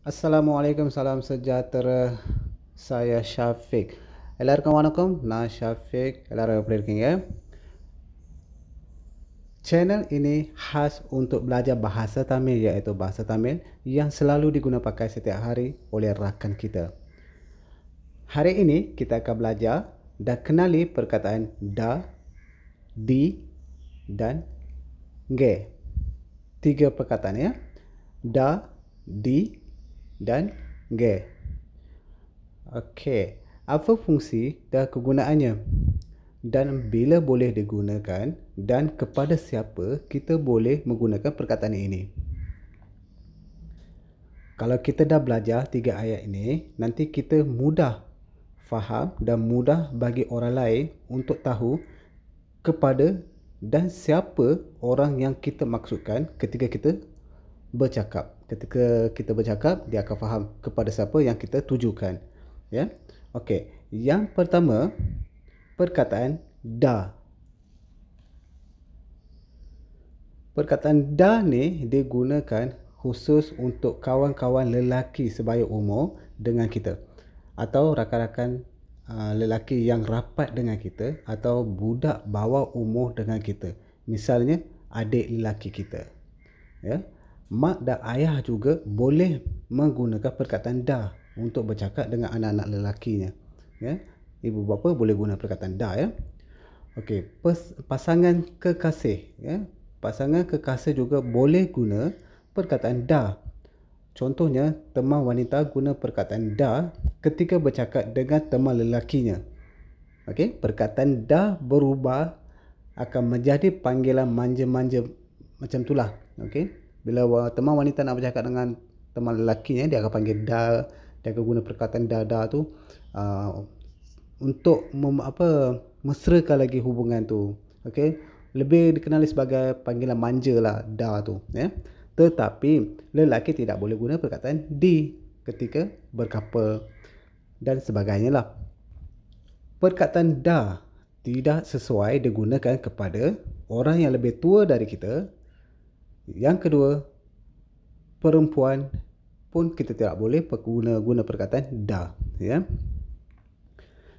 Assalamualaikum, salam sejahtera. Saya Syafiq. Elarkan wanakum, na Syafiq. Elarkan apa lagi ya? Channel ini khas untuk belajar bahasa Tamil iaitu bahasa Tamil yang selalu digunapakai setiap hari oleh rakan kita. Hari ini kita akan belajar dan kenali perkataan da, di dan ge. Tiga perkataan ya. Da, di, dan ge. Okey, apa fungsi dan kegunaannya? Dan bila boleh digunakan dan kepada siapa kita boleh menggunakan perkataan ini? Kalau kita dah belajar tiga ayat ini, nanti kita mudah faham dan mudah bagi orang lain untuk tahu kepada dan siapa orang yang kita maksudkan ketika kita bercakap ketika kita bercakap dia akan faham kepada siapa yang kita tujukan ya okey yang pertama perkataan da perkataan da ni digunakan khusus untuk kawan-kawan lelaki sebaya umur dengan kita atau rakan-rakan uh, lelaki yang rapat dengan kita atau budak bawah umur dengan kita misalnya adik lelaki kita ya yeah? mak dan ayah juga boleh menggunakan perkataan dah untuk bercakap dengan anak-anak lelakinya. Ya. Ibu bapa boleh guna perkataan dah ya. Okey, pasangan kekasih ya. Pasangan kekasih juga boleh guna perkataan dah. Contohnya, teman wanita guna perkataan dah ketika bercakap dengan teman lelakinya. Okey, perkataan dah berubah akan menjadi panggilan manja-manja macam itulah. Okey bila teman wanita nak bercakap dengan teman lelakinya dia akan panggil da dia akan guna perkataan da da tu uh, untuk mem, apa mesrakan lagi hubungan tu okey lebih dikenali sebagai panggilan manja lah da tu ya eh? tetapi lelaki tidak boleh guna perkataan di ketika berkapa dan sebagainya lah perkataan da tidak sesuai digunakan kepada orang yang lebih tua dari kita yang kedua, perempuan pun kita tidak boleh guna guna perkataan da, ya.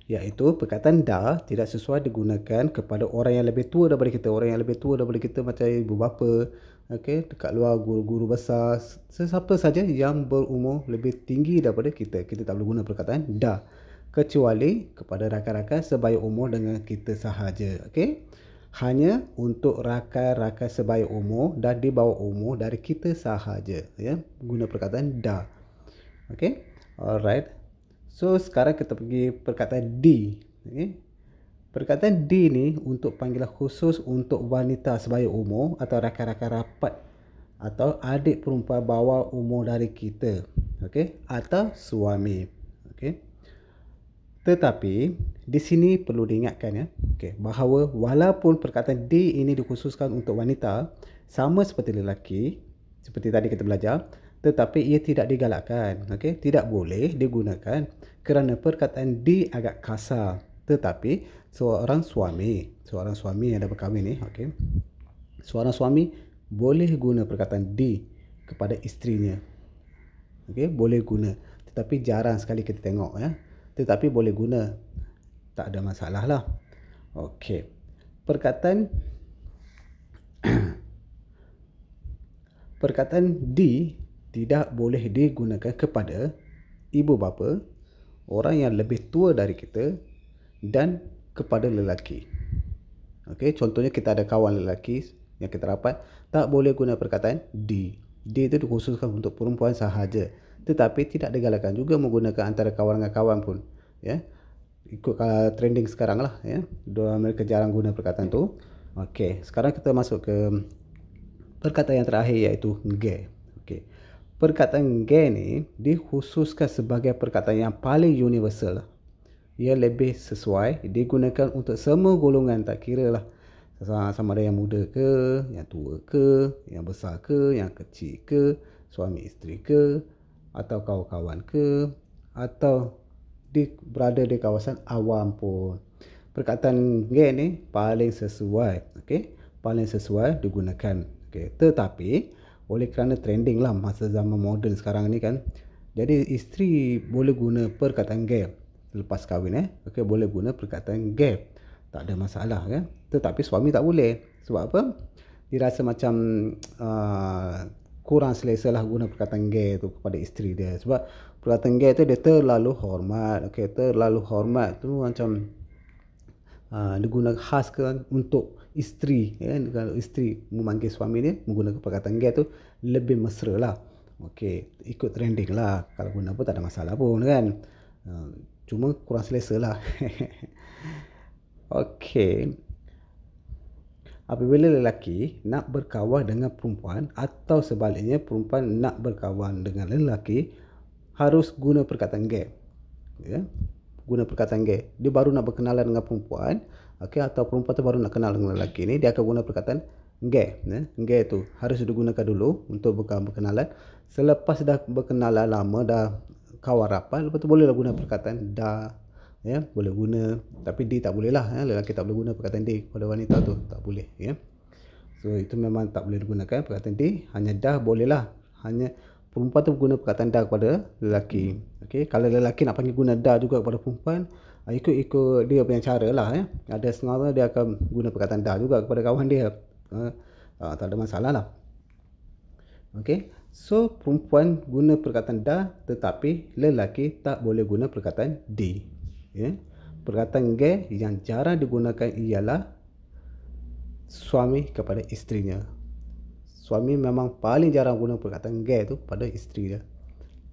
Iaitu perkataan da tidak sesuai digunakan kepada orang yang lebih tua daripada kita, orang yang lebih tua daripada kita macam ibu bapa, okey, dekat luar guru-guru besar, sesiapa saja yang berumur lebih tinggi daripada kita, kita tak boleh guna perkataan da kecuali kepada rakan-rakan sebaya umur dengan kita sahaja, okey hanya untuk rakan-rakan sebaya umur dan di bawah umur dari kita sahaja ya guna perkataan da okey alright so sekarang kita pergi perkataan di okey perkataan di ni untuk panggilan khusus untuk wanita sebaya umur atau rakan-rakan rapat atau adik perempuan bawah umur dari kita okey atau suami okey tetapi di sini perlu diingatkan ya, okay, bahawa walaupun perkataan di ini dikhususkan untuk wanita sama seperti lelaki, seperti tadi kita belajar, tetapi ia tidak digalakkan, okay? tidak boleh digunakan kerana perkataan di agak kasar. Tetapi seorang suami, seorang suami yang dah berkahwin ni, okay? seorang suami boleh guna perkataan di kepada istrinya. Okay? Boleh guna. Tetapi jarang sekali kita tengok. Ya? tetapi boleh guna tak ada masalah lah okey perkataan perkataan di tidak boleh digunakan kepada ibu bapa orang yang lebih tua dari kita dan kepada lelaki okey contohnya kita ada kawan lelaki yang kita rapat tak boleh guna perkataan di di itu dikhususkan untuk perempuan sahaja tetapi tidak digalakkan juga menggunakan antara kawan dengan kawan pun ya ikut uh, trending sekarang lah ya dua mereka jarang guna perkataan tu okey sekarang kita masuk ke perkataan yang terakhir iaitu gay. okey perkataan gay ni dikhususkan sebagai perkataan yang paling universal lah. ia lebih sesuai digunakan untuk semua golongan tak kira lah sama ada yang muda ke, yang tua ke, yang besar ke, yang kecil ke, suami isteri ke, atau kawan-kawan ke atau di berada di kawasan awam pun perkataan gen ni paling sesuai okey paling sesuai digunakan okey tetapi oleh kerana trending lah masa zaman moden sekarang ni kan jadi isteri boleh guna perkataan gap lepas kahwin eh okey boleh guna perkataan gap tak ada masalah kan tetapi suami tak boleh sebab apa dirasa macam uh, kurang selesa lah guna perkataan gay tu kepada isteri dia sebab perkataan gay tu dia terlalu hormat okay, terlalu hormat tu macam uh, dia guna khas ke untuk isteri ya kan yeah? kalau isteri memanggil suami dia menggunakan perkataan gay tu lebih mesra lah okay, ikut trending lah kalau guna pun tak ada masalah pun kan uh, cuma kurang selesa lah okay apabila lelaki nak berkawan dengan perempuan atau sebaliknya perempuan nak berkawan dengan lelaki harus guna perkataan gay ya guna perkataan gay dia baru nak berkenalan dengan perempuan okey atau perempuan tu baru nak kenal dengan lelaki ni dia akan guna perkataan gay ya gay tu harus digunakan dulu untuk berkenalan selepas dah berkenalan lama dah kawan rapat lepas tu bolehlah guna perkataan dah ya boleh guna tapi dia tak boleh lah ya. lelaki tak boleh guna perkataan dia pada wanita tu tak boleh ya so itu memang tak boleh digunakan perkataan dia hanya dah boleh lah hanya perempuan tu guna perkataan dah kepada lelaki Okay kalau lelaki nak panggil guna dah juga kepada perempuan ah, ikut-ikut dia punya cara lah ya ada sengaja dia akan guna perkataan dah juga kepada kawan dia uh, tak ada masalah lah okey So perempuan guna perkataan da tetapi lelaki tak boleh guna perkataan di ya. Perkataan ge yang jarang digunakan ialah suami kepada istrinya. Suami memang paling jarang guna perkataan ge tu pada isteri dia.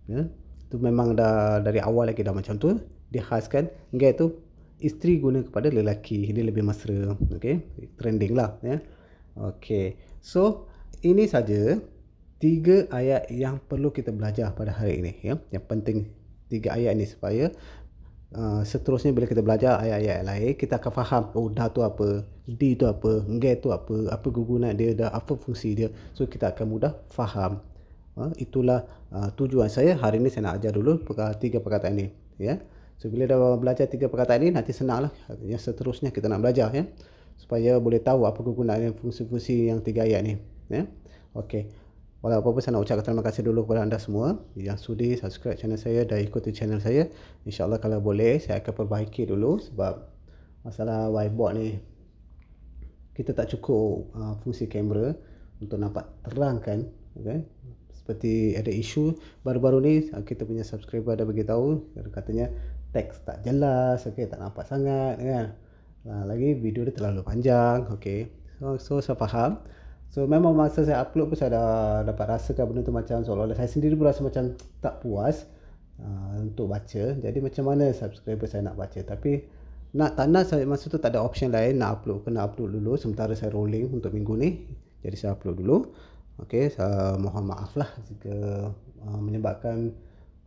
Ya. Tu memang dah dari awal lagi dah macam tu. Dia khaskan ge tu isteri guna kepada lelaki. Ini lebih mesra. Okey, Trending lah. Ya. Okay. So, ini saja tiga ayat yang perlu kita belajar pada hari ini. Ya. Yang penting tiga ayat ini supaya Uh, seterusnya bila kita belajar ayat-ayat lain kita akan faham oh dah tu apa d tu apa ng tu apa apa gugunan dia dah apa fungsi dia so kita akan mudah faham uh, itulah uh, tujuan saya hari ini saya nak ajar dulu tiga perkataan ini ya yeah? so bila dah belajar tiga perkataan ini nanti senanglah yang seterusnya kita nak belajar ya yeah? supaya boleh tahu apa gugunan dan fungsi-fungsi yang tiga ayat ni ya yeah? okey Walau apa-apa saya nak ucapkan terima kasih dulu kepada anda semua yang sudi subscribe channel saya dan ikuti channel saya. InsyaAllah kalau boleh saya akan perbaiki dulu sebab masalah whiteboard ni kita tak cukup uh, fungsi kamera untuk nampak terang kan. Okay? Seperti ada isu baru-baru ni uh, kita punya subscriber dah beritahu katanya teks tak jelas, okay? tak nampak sangat kan. lagi video dia terlalu panjang. Okay? So, so saya faham. So memang masa saya upload pun saya dah dapat rasakan benda tu macam seolah-olah saya sendiri pun rasa macam tak puas uh, untuk baca. Jadi macam mana subscriber saya nak baca tapi nak tak nak saya masa tu tak ada option lain nak upload kena upload dulu sementara saya rolling untuk minggu ni. Jadi saya upload dulu. Okey, saya mohon maaf lah jika uh, menyebabkan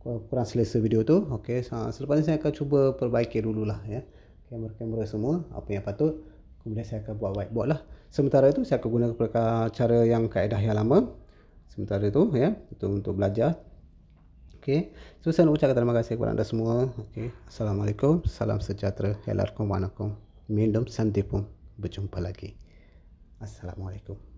kurang selesa video tu. Okey, selepas ni saya akan cuba perbaiki dulu lah ya. Kamera-kamera semua apa yang patut kemudian saya akan buat whiteboard lah sementara itu saya akan guna cara yang kaedah yang lama sementara itu ya itu untuk belajar Okey, so saya nak ucapkan terima kasih kepada anda semua. Okey, Assalamualaikum, salam sejahtera, helarkum, wanakum, mindum, santipum, berjumpa lagi. Assalamualaikum.